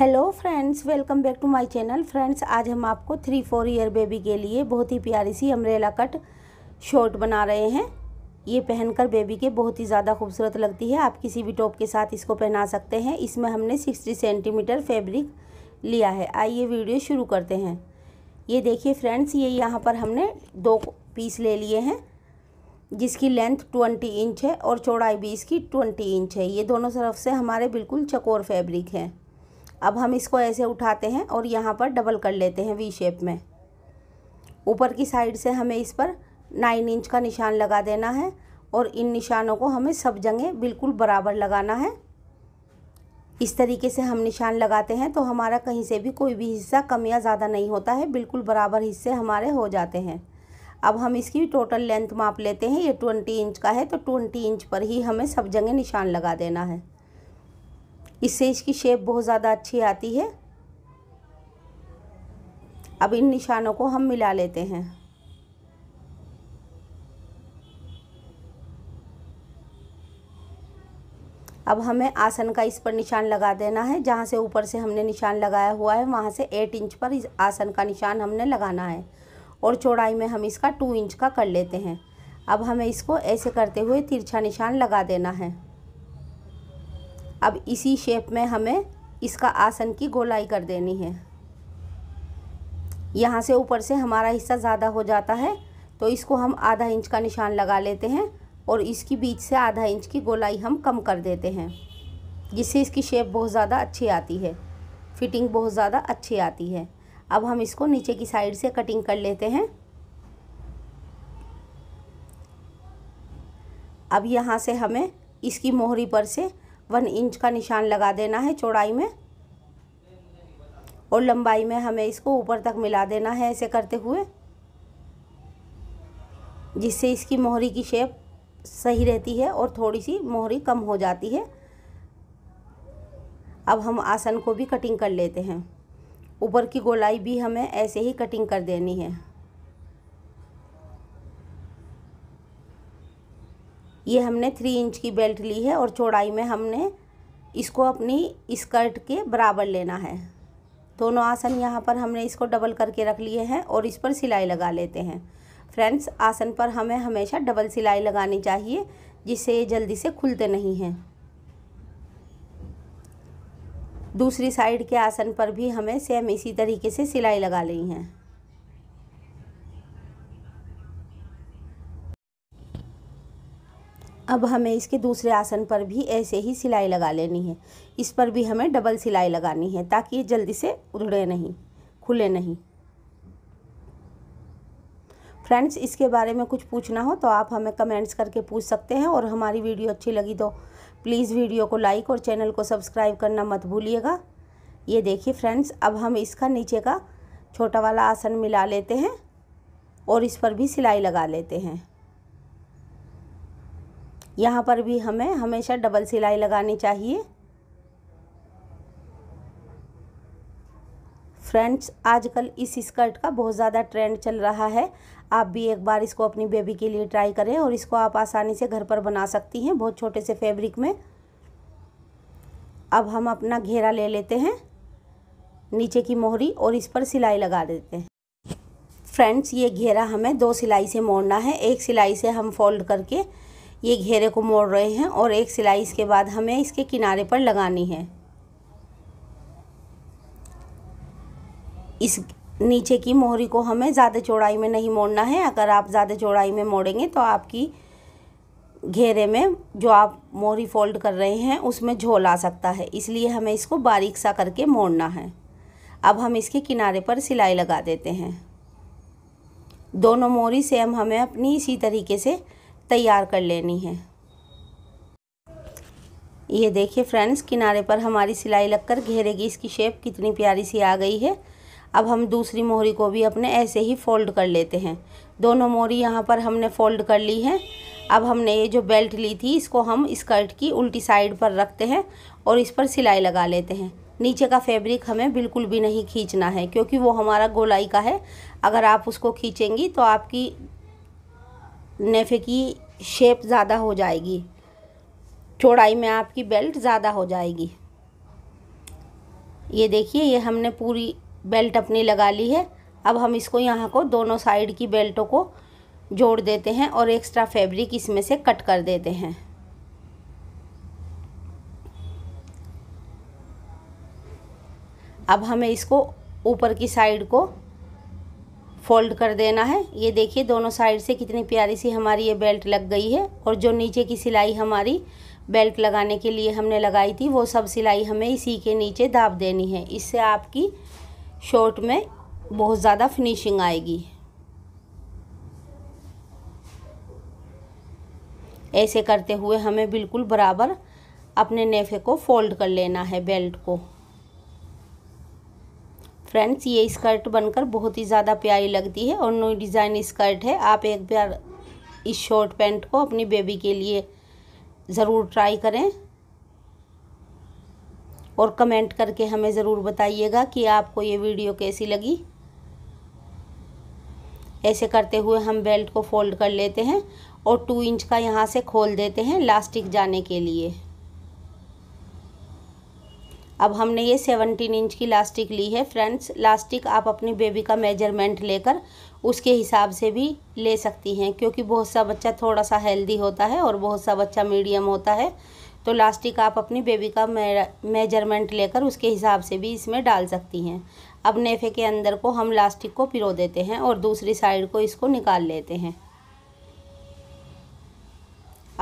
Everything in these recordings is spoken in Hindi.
hello friends welcome back to my channel friends आज हम आपको थ्री फोर ईयर बेबी के लिए बहुत ही प्यारी सी अम्ब्रेला कट शॉर्ट बना रहे हैं ये पहनकर बेबी के बहुत ही ज़्यादा खूबसूरत लगती है आप किसी भी टॉप के साथ इसको पहना सकते हैं इसमें हमने सिक्सटी सेंटीमीटर फैब्रिक लिया है आइए वीडियो शुरू करते हैं ये देखिए फ्रेंड्स ये यहाँ पर हमने दो पीस ले लिए हैं जिसकी लेंथ ट्वेंटी इंच है और चौड़ाई भी इसकी ट्वेंटी इंच है ये दोनों तरफ से हमारे बिल्कुल चकोर फैब्रिक है अब हम इसको ऐसे उठाते हैं और यहाँ पर डबल कर लेते हैं वी शेप में ऊपर की साइड से हमें इस पर नाइन इंच का निशान लगा देना है और इन निशानों को हमें सब जगह बिल्कुल बराबर लगाना है इस तरीके से हम निशान लगाते हैं तो हमारा कहीं से भी कोई भी हिस्सा कम या ज़्यादा नहीं होता है बिल्कुल बराबर हिस्से हमारे हो जाते हैं अब हम इसकी टोटल लेंथ माप लेते हैं ये ट्वेंटी इंच का है तो ट्वेंटी इंच पर ही हमें सब जगह निशान लगा देना है इससे इसकी शेप बहुत ज़्यादा अच्छी आती है अब इन निशानों को हम मिला लेते हैं अब हमें आसन का इस पर निशान लगा देना है जहाँ से ऊपर से हमने निशान लगाया हुआ है वहाँ से एट इंच पर इस आसन का निशान हमने लगाना है और चौड़ाई में हम इसका टू इंच का कर लेते हैं अब हमें इसको ऐसे करते हुए तिरछा निशान लगा देना है अब इसी शेप में हमें इसका आसन की गोलाई कर देनी है यहाँ से ऊपर से हमारा हिस्सा ज़्यादा हो जाता है तो इसको हम आधा इंच का निशान लगा लेते हैं और इसकी बीच से आधा इंच की गोलाई हम कम कर देते हैं जिससे इसकी शेप बहुत ज़्यादा अच्छी आती है फिटिंग बहुत ज़्यादा अच्छी आती है अब हम इसको नीचे की साइड से कटिंग कर लेते हैं अब यहाँ से हमें इसकी मोहरी पर से वन इंच का निशान लगा देना है चौड़ाई में और लंबाई में हमें इसको ऊपर तक मिला देना है ऐसे करते हुए जिससे इसकी मोहरी की शेप सही रहती है और थोड़ी सी मोहरी कम हो जाती है अब हम आसन को भी कटिंग कर लेते हैं ऊपर की गोलाई भी हमें ऐसे ही कटिंग कर देनी है ये हमने थ्री इंच की बेल्ट ली है और चौड़ाई में हमने इसको अपनी स्कर्ट के बराबर लेना है दोनों आसन यहाँ पर हमने इसको डबल करके रख लिए हैं और इस पर सिलाई लगा लेते हैं फ्रेंड्स आसन पर हमें हमेशा डबल सिलाई लगानी चाहिए जिससे ये जल्दी से खुलते नहीं हैं दूसरी साइड के आसन पर भी हमें सेम इसी तरीके से सिलाई लगा ली है अब हमें इसके दूसरे आसन पर भी ऐसे ही सिलाई लगा लेनी है इस पर भी हमें डबल सिलाई लगानी है ताकि ये जल्दी से उधड़े नहीं खुले नहीं फ्रेंड्स इसके बारे में कुछ पूछना हो तो आप हमें कमेंट्स करके पूछ सकते हैं और हमारी वीडियो अच्छी लगी तो प्लीज़ वीडियो को लाइक और चैनल को सब्सक्राइब करना मत भूलिएगा ये देखिए फ्रेंड्स अब हम इसका नीचे का छोटा वाला आसन मिला लेते हैं और इस पर भी सिलाई लगा लेते हैं यहाँ पर भी हमें हमेशा डबल सिलाई लगानी चाहिए फ्रेंड्स आजकल इस स्कर्ट का बहुत ज़्यादा ट्रेंड चल रहा है आप भी एक बार इसको अपनी बेबी के लिए ट्राई करें और इसको आप आसानी से घर पर बना सकती हैं बहुत छोटे से फैब्रिक में अब हम अपना घेरा ले लेते हैं नीचे की मोहरी और इस पर सिलाई लगा देते हैं फ्रेंड्स ये घेरा हमें दो सिलाई से मोड़ना है एक सिलाई से हम फोल्ड करके ये घेरे को मोड़ रहे हैं और एक सिलाई इसके बाद हमें इसके किनारे पर लगानी है इस नीचे की मोहरी को हमें ज़्यादा चौड़ाई में नहीं मोड़ना है अगर आप ज़्यादा चौड़ाई में मोड़ेंगे तो आपकी घेरे में जो आप मोहरी फोल्ड कर रहे हैं उसमें झोल आ सकता है इसलिए हमें इसको बारीक सा करके मोड़ना है अब हम इसके किनारे पर सिलाई लगा देते हैं दोनों मोहरी सेम हमें अपनी इसी तरीके से तैयार कर लेनी है ये देखिए फ्रेंड्स किनारे पर हमारी सिलाई लगकर घेरेगी इसकी शेप कितनी प्यारी सी आ गई है अब हम दूसरी मोहरी को भी अपने ऐसे ही फोल्ड कर लेते हैं दोनों मोहरी यहाँ पर हमने फोल्ड कर ली है अब हमने ये जो बेल्ट ली थी इसको हम स्कर्ट की उल्टी साइड पर रखते हैं और इस पर सिलाई लगा लेते हैं नीचे का फैब्रिक हमें बिल्कुल भी नहीं खींचना है क्योंकि वो हमारा गोलाई का है अगर आप उसको खींचेंगी तो आपकी नेफे की शेप ज़्यादा हो जाएगी चौड़ाई में आपकी बेल्ट ज़्यादा हो जाएगी ये देखिए ये हमने पूरी बेल्ट अपनी लगा ली है अब हम इसको यहाँ को दोनों साइड की बेल्टों को जोड़ देते हैं और एक्स्ट्रा फैब्रिक इसमें से कट कर देते हैं अब हमें इसको ऊपर की साइड को फोल्ड कर देना है ये देखिए दोनों साइड से कितनी प्यारी सी हमारी ये बेल्ट लग गई है और जो नीचे की सिलाई हमारी बेल्ट लगाने के लिए हमने लगाई थी वो सब सिलाई हमें इसी के नीचे दाब देनी है इससे आपकी शॉर्ट में बहुत ज़्यादा फिनिशिंग आएगी ऐसे करते हुए हमें बिल्कुल बराबर अपने नेफे को फोल्ड कर लेना है बेल्ट को फ्रेंड्स ये स्कर्ट बनकर बहुत ही ज़्यादा प्यारी लगती है और नई डिज़ाइन स्कर्ट है आप एक बार इस शॉर्ट पैंट को अपनी बेबी के लिए ज़रूर ट्राई करें और कमेंट करके हमें ज़रूर बताइएगा कि आपको ये वीडियो कैसी लगी ऐसे करते हुए हम बेल्ट को फोल्ड कर लेते हैं और टू इंच का यहाँ से खोल देते हैं लास्टिक जाने के लिए अब हमने ये सेवनटीन इंच की लास्टिक ली है फ्रेंड्स लास्टिक आप अपनी बेबी का मेजरमेंट लेकर उसके हिसाब से भी ले सकती हैं क्योंकि बहुत सा बच्चा थोड़ा सा हेल्दी होता है और बहुत सा बच्चा मीडियम होता है तो लास्टिक आप अपनी बेबी का मेजरमेंट लेकर उसके हिसाब से भी इसमें डाल सकती हैं अब नेफे के अंदर को हम लास्टिक को पिरो देते हैं और दूसरी साइड को इसको निकाल लेते हैं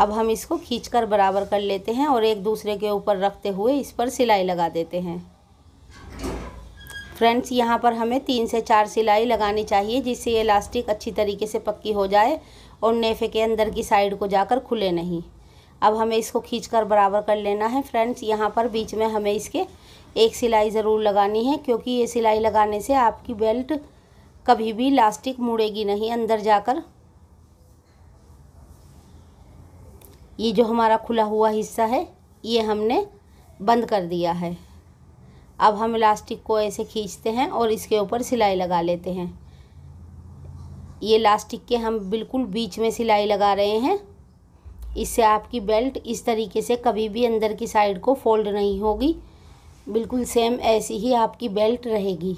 अब हम इसको खींचकर बराबर कर लेते हैं और एक दूसरे के ऊपर रखते हुए इस पर सिलाई लगा देते हैं फ्रेंड्स यहाँ पर हमें तीन से चार सिलाई लगानी चाहिए जिससे ये इलास्टिक अच्छी तरीके से पक्की हो जाए और नेफे के अंदर की साइड को जाकर खुले नहीं अब हमें इसको खींचकर बराबर कर लेना है फ्रेंड्स यहाँ पर बीच में हमें इसके एक सिलाई ज़रूर लगानी है क्योंकि ये सिलाई लगाने से आपकी बेल्ट कभी भी लास्टिक मुड़ेगी नहीं अंदर जाकर ये जो हमारा खुला हुआ हिस्सा है ये हमने बंद कर दिया है अब हम इलास्टिक को ऐसे खींचते हैं और इसके ऊपर सिलाई लगा लेते हैं ये इलास्टिक के हम बिल्कुल बीच में सिलाई लगा रहे हैं इससे आपकी बेल्ट इस तरीके से कभी भी अंदर की साइड को फोल्ड नहीं होगी बिल्कुल सेम ऐसी ही आपकी बेल्ट रहेगी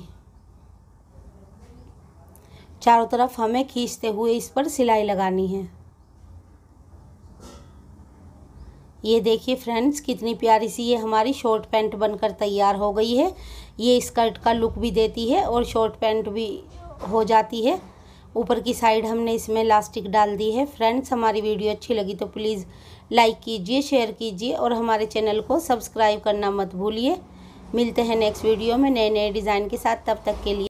चारों तरफ हमें खींचते हुए इस पर सिलाई लगानी है ये देखिए फ्रेंड्स कितनी प्यारी सी ये हमारी शॉर्ट पैंट बनकर तैयार हो गई है ये स्कर्ट का लुक भी देती है और शॉर्ट पैंट भी हो जाती है ऊपर की साइड हमने इसमें लास्टिक डाल दी है फ्रेंड्स हमारी वीडियो अच्छी लगी तो प्लीज़ लाइक कीजिए शेयर कीजिए और हमारे चैनल को सब्सक्राइब करना मत भूलिए मिलते हैं नेक्स्ट वीडियो में नए नए डिज़ाइन के साथ तब तक के लिए